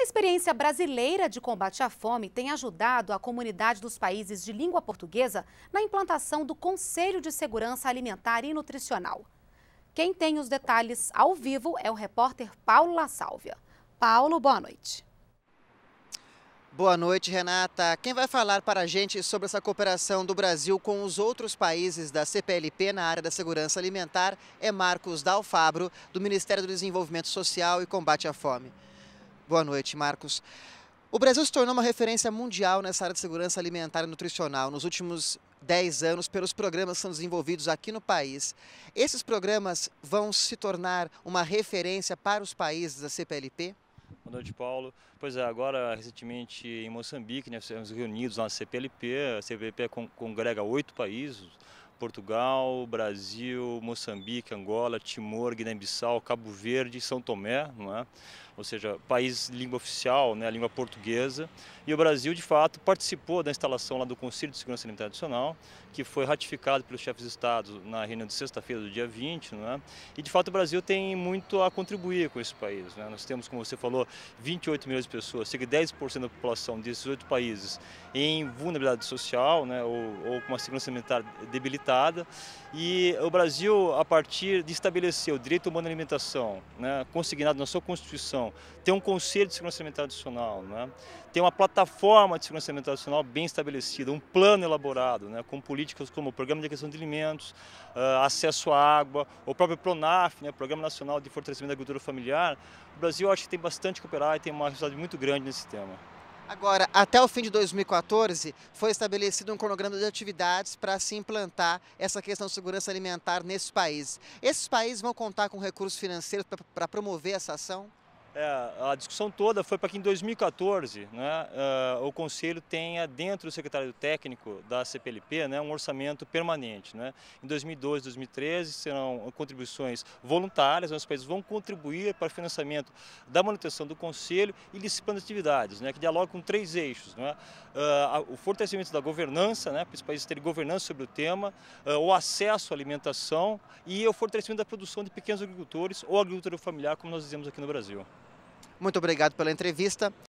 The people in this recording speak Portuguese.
A experiência brasileira de combate à fome tem ajudado a comunidade dos países de língua portuguesa na implantação do Conselho de Segurança Alimentar e Nutricional. Quem tem os detalhes ao vivo é o repórter Paulo La Sálvia. Paulo, boa noite. Boa noite, Renata. Quem vai falar para a gente sobre essa cooperação do Brasil com os outros países da CPLP na área da segurança alimentar é Marcos Dalfabro, do Ministério do Desenvolvimento Social e Combate à Fome. Boa noite, Marcos. O Brasil se tornou uma referência mundial nessa área de segurança alimentar e nutricional nos últimos 10 anos pelos programas que são desenvolvidos aqui no país. Esses programas vão se tornar uma referência para os países da CPLP? Boa noite, Paulo. Pois é, agora recentemente em Moçambique, nós né, fomos reunidos na CPLP. A CPLP congrega oito países, Portugal, Brasil, Moçambique, Angola, Timor, Guiné-Bissau, Cabo Verde, São Tomé, não é? ou seja, país língua oficial, né, a língua portuguesa. E o Brasil, de fato, participou da instalação lá do Conselho de Segurança Alimentar Nacional, que foi ratificado pelos chefes de Estado na reunião de sexta-feira do dia 20. é? E, de fato, o Brasil tem muito a contribuir com esse país. Né? Nós temos, como você falou, 28 milhões de pessoas, cerca de 10% da população desses oito países em vulnerabilidade social, né, ou, ou com uma segurança alimentar debilitada e o Brasil, a partir de estabelecer o direito humano à alimentação, né, consignado na sua Constituição, tem um Conselho de Segurança Alimentar Adicional, né, tem uma plataforma de segurança alimentar adicional bem estabelecida, um plano elaborado, né, com políticas como o Programa de Aquisição de Alimentos, uh, acesso à água, o próprio PRONAF, né, Programa Nacional de Fortalecimento da Agricultura Familiar, o Brasil acho que tem bastante que cooperar e tem uma responsabilidade muito grande nesse tema. Agora, até o fim de 2014, foi estabelecido um cronograma de atividades para se implantar essa questão de segurança alimentar nesses países. Esses países vão contar com recursos financeiros para promover essa ação? É, a discussão toda foi para que em 2014 né, uh, o Conselho tenha, dentro do secretário técnico da CPLP, né, um orçamento permanente. Né? Em 2012 2013 serão contribuições voluntárias, né, os países vão contribuir para o financiamento da manutenção do Conselho e disciplina de atividades, né, que dialogam com três eixos. Né? Uh, o fortalecimento da governança, né, para os países terem governança sobre o tema, uh, o acesso à alimentação e o fortalecimento da produção de pequenos agricultores ou agricultura familiar, como nós dizemos aqui no Brasil. Muito obrigado pela entrevista.